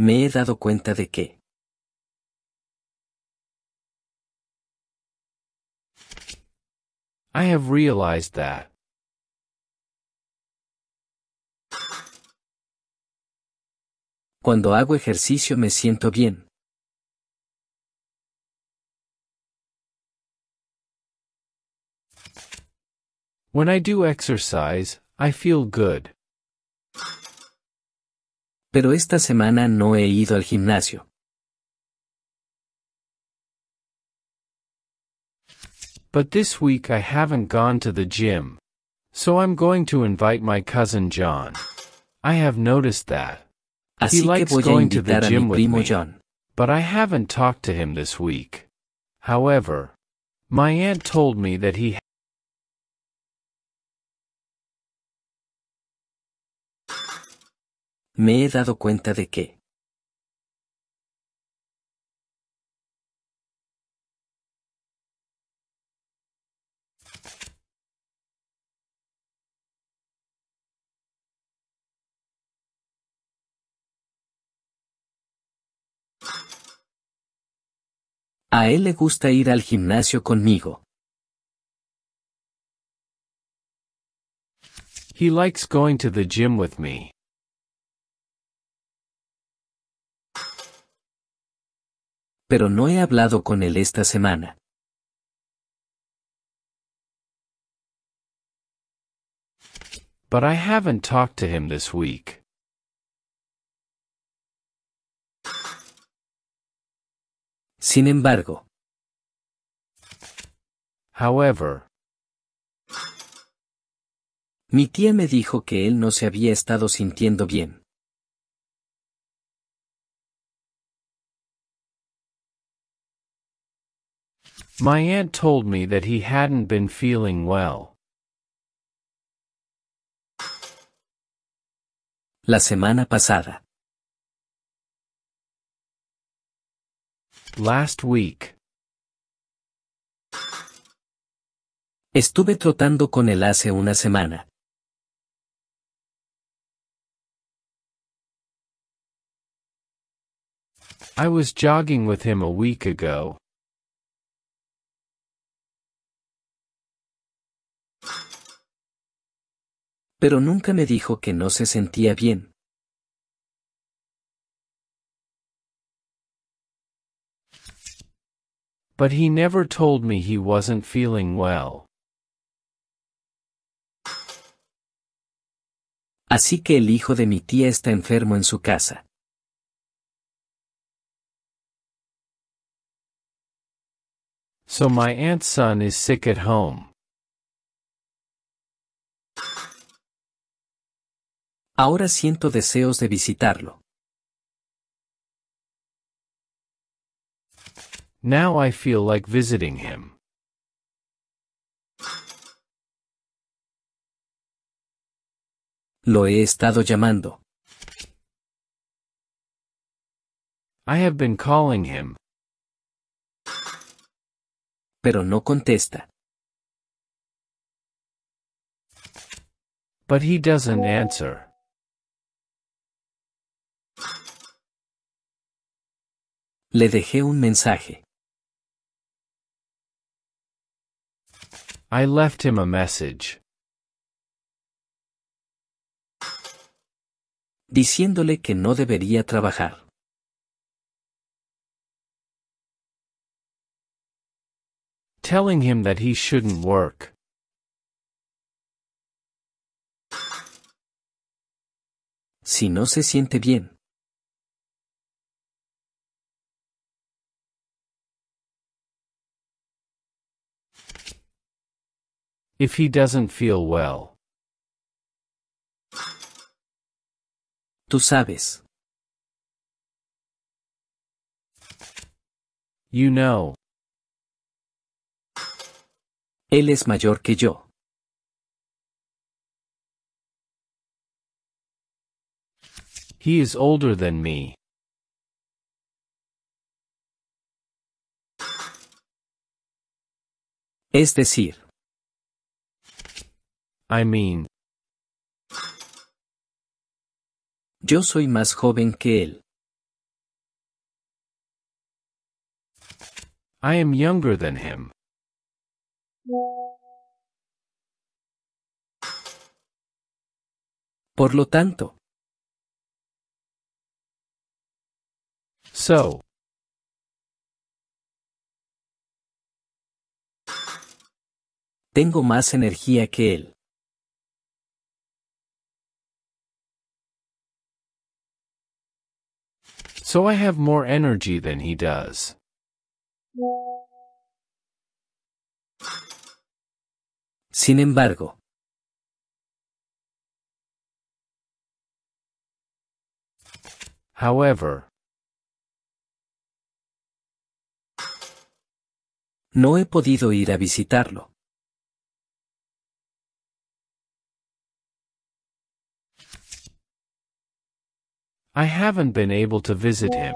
me he dado cuenta de que. I have realized that. Cuando hago ejercicio me siento bien. When I do exercise, I feel good pero esta semana no he ido al gimnasio. But this week I haven't gone to the gym. So I'm going to invite my cousin John. I have noticed that. Así he likes que voy going a to the gym with me. John. But I haven't talked to him this week. However, my aunt told me that he me he dado cuenta de que A él le gusta ir al gimnasio conmigo. He likes going to the gym with me. pero no he hablado con él esta semana. Sin embargo. Mi tía me dijo que él no se había estado sintiendo bien. My aunt told me that he hadn't been feeling well. La semana pasada. Last week. Estuve trotando con él hace una semana. I was jogging with him a week ago. Pero nunca me dijo que no se sentía bien. But he never told me he wasn't feeling well. Así que el hijo de mi tía está enfermo en su casa. So my aunt's son is sick at home. Ahora siento deseos de visitarlo. Now I feel like visiting him. Lo he estado llamando. I have been calling him. Pero no contesta. But he doesn't answer. Le dejé un mensaje. I left him a message. Diciéndole que no debería trabajar. Telling him that he shouldn't work. Si no se siente bien, If he doesn't feel well. Tú sabes. You know. Él es mayor que yo. He is older than me. Es decir. I mean. Yo soy más joven que él. I am younger than him. Por lo tanto. So. Tengo más energía que él. So I have more energy than he does. Sin embargo. However. No he podido ir a visitarlo. I haven't been able to visit him.